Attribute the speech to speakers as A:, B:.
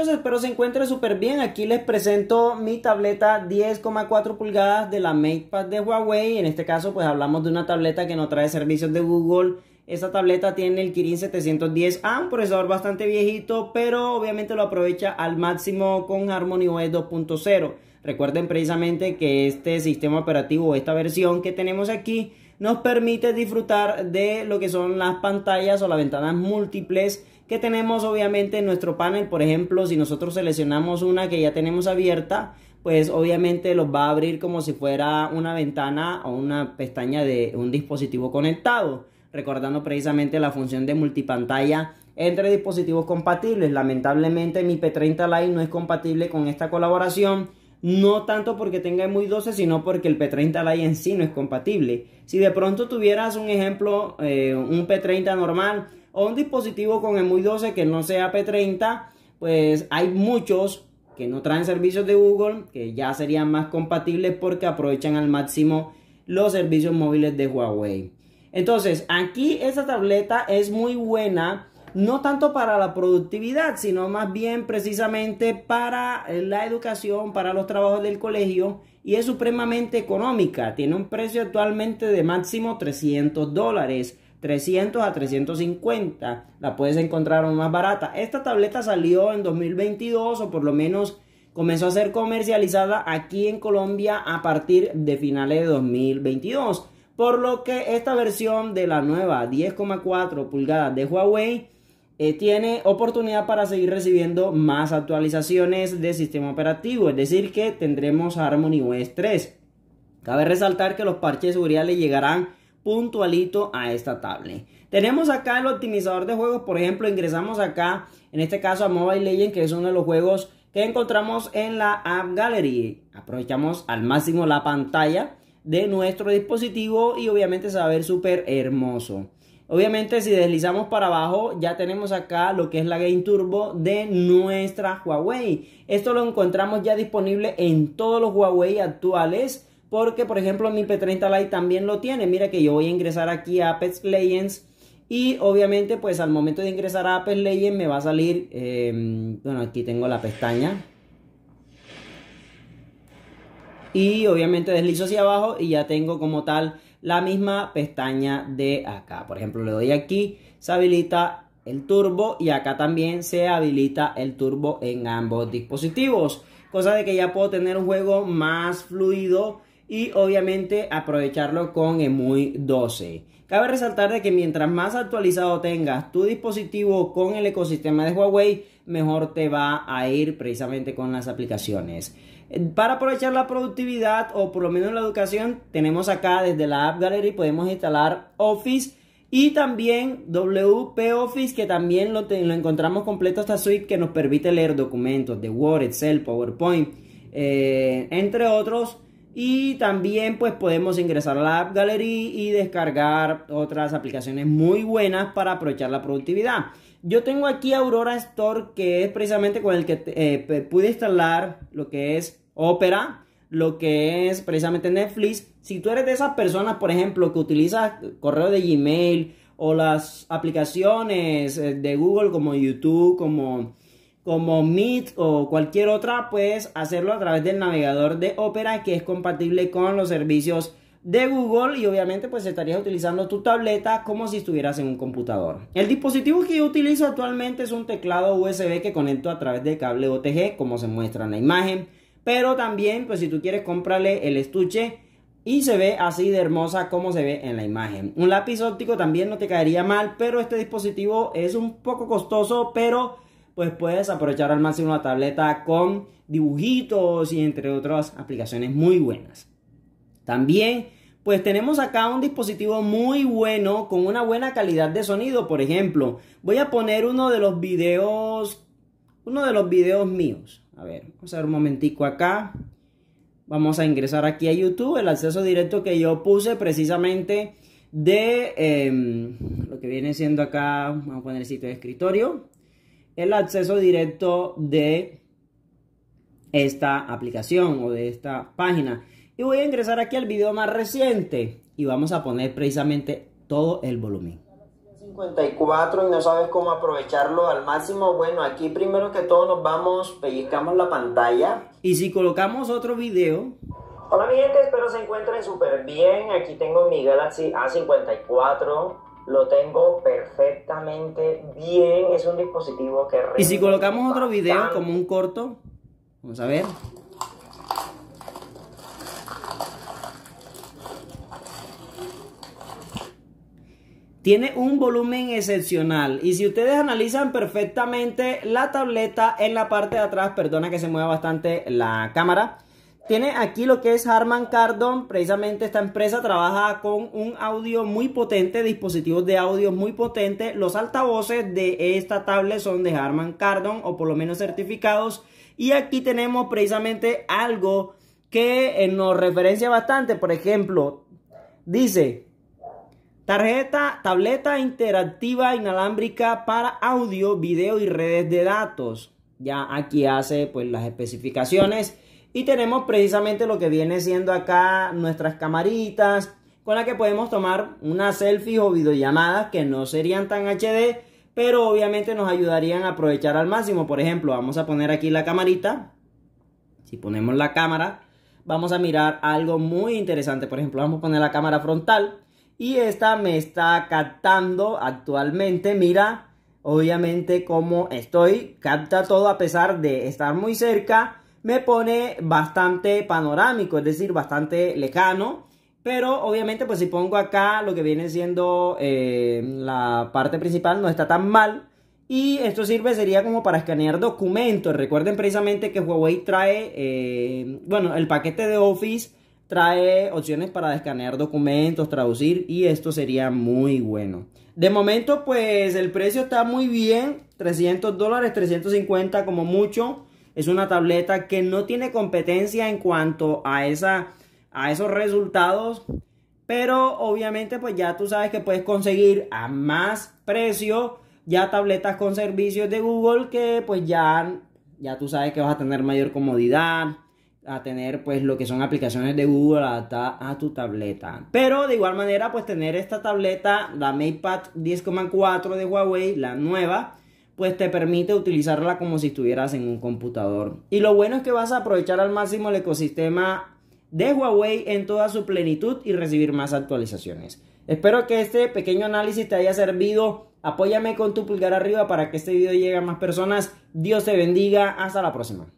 A: espero se encuentre súper bien. Aquí les presento mi tableta 10,4 pulgadas de la MatePad de Huawei. En este caso, pues hablamos de una tableta que no trae servicios de Google. Esta tableta tiene el Kirin 710A, un procesador bastante viejito, pero obviamente lo aprovecha al máximo con Harmony e OS 2.0. Recuerden precisamente que este sistema operativo, esta versión que tenemos aquí, nos permite disfrutar de lo que son las pantallas o las ventanas múltiples que tenemos obviamente en nuestro panel. Por ejemplo, si nosotros seleccionamos una que ya tenemos abierta, pues obviamente los va a abrir como si fuera una ventana o una pestaña de un dispositivo conectado, recordando precisamente la función de multipantalla entre dispositivos compatibles. Lamentablemente mi P30 Lite no es compatible con esta colaboración, no tanto porque tenga muy 12, sino porque el P30 Lite en sí no es compatible. Si de pronto tuvieras un ejemplo, eh, un P30 normal, o un dispositivo con el muy 12 que no sea P30, pues hay muchos que no traen servicios de Google, que ya serían más compatibles porque aprovechan al máximo los servicios móviles de Huawei. Entonces, aquí esta tableta es muy buena, no tanto para la productividad, sino más bien precisamente para la educación, para los trabajos del colegio y es supremamente económica. Tiene un precio actualmente de máximo 300 dólares. 300 a 350. La puedes encontrar aún más barata. Esta tableta salió en 2022 o por lo menos comenzó a ser comercializada aquí en Colombia a partir de finales de 2022. Por lo que esta versión de la nueva 10,4 pulgadas de Huawei eh, tiene oportunidad para seguir recibiendo más actualizaciones de sistema operativo, es decir que tendremos Harmony OS 3. Cabe resaltar que los parches de seguridad le llegarán puntualito a esta tablet. Tenemos acá el optimizador de juegos, por ejemplo, ingresamos acá, en este caso a Mobile Legends, que es uno de los juegos que encontramos en la App Gallery. Aprovechamos al máximo la pantalla de nuestro dispositivo y obviamente se va a ver súper hermoso. Obviamente si deslizamos para abajo ya tenemos acá lo que es la Game Turbo de nuestra Huawei. Esto lo encontramos ya disponible en todos los Huawei actuales porque, por ejemplo, mi P30 Lite también lo tiene. Mira que yo voy a ingresar aquí a Apex Legends. Y obviamente, pues al momento de ingresar a Apex Legends me va a salir... Em, bueno, aquí tengo la pestaña. Y obviamente deslizo hacia abajo y ya tengo como tal la misma pestaña de acá. Por ejemplo, le doy aquí, se habilita el turbo y acá también se habilita el turbo en ambos dispositivos. Cosa de que ya puedo tener un juego más fluido y obviamente aprovecharlo con EMUI 12. Cabe resaltar de que mientras más actualizado tengas tu dispositivo con el ecosistema de Huawei, mejor te va a ir precisamente con las aplicaciones. Para aprovechar la productividad o por lo menos la educación, tenemos acá desde la App Gallery podemos instalar Office y también WP Office que también lo, encontramos completo esta suite que nos permite leer documentos de Word, Excel, PowerPoint, eh, entre otros y también pues podemos ingresar a la App Gallery y descargar otras aplicaciones muy buenas para aprovechar la productividad. Yo tengo aquí Aurora Store que es precisamente con el que eh, pude instalar lo que es Opera, lo que es precisamente Netflix. Si tú eres de esas personas, por ejemplo, que utilizas correo de Gmail o las aplicaciones eh, de Google como YouTube, como como Meet o cualquier otra, puedes hacerlo a través del navegador de Opera que es compatible con los servicios de Google y obviamente pues estarías utilizando tu tableta como si estuvieras en un computador. El dispositivo que yo utilizo actualmente es un teclado USB que conecto a través de cable OTG como se muestra en la imagen, pero también pues si tú quieres comprarle el estuche y se ve así de hermosa como se ve en la imagen. Un lápiz óptico también no te caería mal, pero este dispositivo es un poco costoso, pero pues puedes aprovechar al máximo la tableta con dibujitos y entre otras aplicaciones muy buenas. También, pues tenemos acá un dispositivo muy bueno con una buena calidad de sonido. Por ejemplo, voy a poner uno de los videos, uno de los videos míos. A ver, vamos a ver un momentico acá. Vamos a ingresar aquí a YouTube, el acceso directo que yo puse precisamente de em, lo que viene siendo acá, vamos a poner el sitio de escritorio el acceso directo de esta aplicación o de esta página. Y voy a ingresar aquí al video más reciente y vamos a poner precisamente todo el volumen. 54 y no sabes cómo aprovecharlo al máximo. Bueno, aquí primero que todo nos vamos, pellizcamos la pantalla. Y si colocamos otro video. Hola mi gente, espero se encuentren súper bien. Aquí tengo mi Galaxy A54 lo tengo perfectamente bien. Es un dispositivo que... Y si colocamos otro video como un corto, vamos a ver. Tiene un volumen excepcional y si ustedes analizan perfectamente la tableta en la parte de atrás, perdona que se mueva bastante la cámara, tiene aquí lo que es Harman Kardon, precisamente esta empresa trabaja con un audio muy potente, dispositivos de audio muy potentes Los altavoces de esta tablet son de Harman Kardon o por lo menos certificados. Y aquí tenemos precisamente algo que eh, nos referencia bastante. Por ejemplo, dice tarjeta, tableta interactiva inalámbrica para audio, video y redes de datos. Ya aquí hace pues las especificaciones y tenemos precisamente lo que viene siendo acá nuestras camaritas con las que podemos tomar unas selfies o videollamadas que no serían tan HD, pero obviamente nos ayudarían a aprovechar al máximo. Por ejemplo, vamos a poner aquí la camarita. Si ponemos la cámara, vamos a mirar algo muy interesante. Por ejemplo, vamos a poner la cámara frontal y esta me está captando actualmente. Mira, obviamente cómo estoy, capta todo a pesar de estar muy cerca me pone bastante panorámico, es decir, bastante lejano. Pero obviamente, pues si pongo acá lo que viene siendo eh, la parte principal, no está tan mal. Y esto sirve, sería como para escanear documentos. Recuerden precisamente que Huawei trae, eh, bueno, el paquete de Office trae opciones para escanear documentos, traducir y esto sería muy bueno. De momento pues el precio está muy bien, 300 dólares, 350 como mucho es una tableta que no tiene competencia en cuanto a, esa, a esos resultados. Pero obviamente pues ya tú sabes que puedes conseguir a más precio ya tabletas con servicios de Google que pues ya, ya tú sabes que vas a tener mayor comodidad, a tener pues lo que son aplicaciones de Google adaptadas a tu tableta. Pero de igual manera pues tener esta tableta, la MatePad 10,4 de Huawei, la nueva, pues te permite utilizarla como si estuvieras en un computador. Y lo bueno es que vas a aprovechar al máximo el ecosistema de Huawei en toda su plenitud y recibir más actualizaciones. Espero que este pequeño análisis te haya servido. Apóyame con tu pulgar arriba para que este video llegue a más personas. Dios te bendiga. Hasta la próxima.